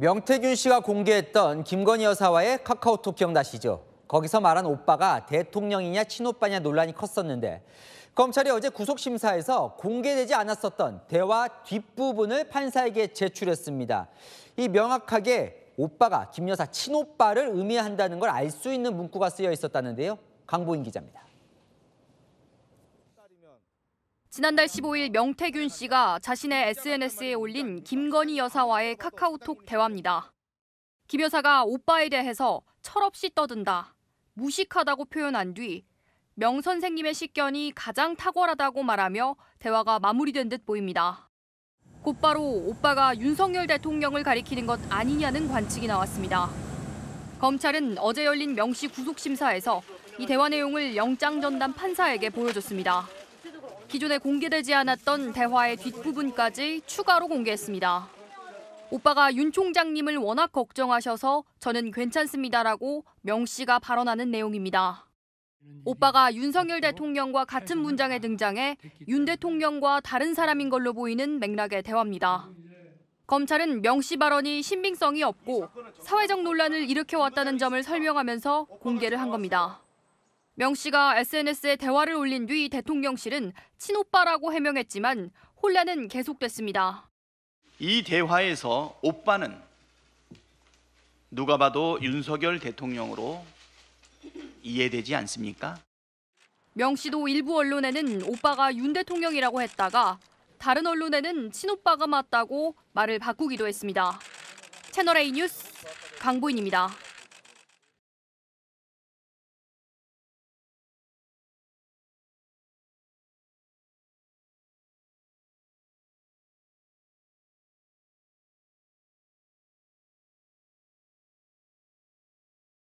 명태균 씨가 공개했던 김건희 여사와의 카카오톡 기억나시죠? 거기서 말한 오빠가 대통령이냐 친오빠냐 논란이 컸었는데 검찰이 어제 구속심사에서 공개되지 않았었던 대화 뒷부분을 판사에게 제출했습니다. 이 명확하게 오빠가 김 여사 친오빠를 의미한다는 걸 알 수 있는 문구가 쓰여 있었다는데요. 강보인 기자입니다. 지난달 15일 명태균 씨가 자신의 SNS에 올린 김건희 여사와의 카카오톡 대화입니다. 김 여사가 오빠에 대해서 철없이 떠든다, 무식하다고 표현한 뒤 명 선생님의 식견이 가장 탁월하다고 말하며 대화가 마무리된 듯 보입니다. 곧바로 오빠가 윤석열 대통령을 가리키는 것 아니냐는 관측이 나왔습니다. 검찰은 어제 열린 명시 구속심사에서 이 대화 내용을 영장 전담 판사에게 보여줬습니다. 기존에 공개되지 않았던 대화의 뒷부분까지 추가로 공개했습니다. 오빠가 윤 총장님을 워낙 걱정하셔서 저는 괜찮습니다라고 명 씨가 발언하는 내용입니다. 오빠가 윤석열 대통령과 같은 문장에 등장해 윤 대통령과 다른 사람인 걸로 보이는 맥락의 대화입니다. 검찰은 명 씨 발언이 신빙성이 없고 사회적 논란을 일으켜왔다는 점을 설명하면서 공개를 한 겁니다. 명 씨가 SNS에 대화를 올린 뉘 대통령실은 친오빠라고 해명했지만 혼란은 계속됐습니다. 이 대화에서 오빠는 누가 봐도 윤석열 대통령으로 이해되지 않습니까? 명 씨도 일부 언론에는 오빠가 윤 대통령이라고 했다가 다른 언론에는 친오빠가 맞다고 말을 바꾸기도 했습니다. 채널A 뉴스 강보인입니다.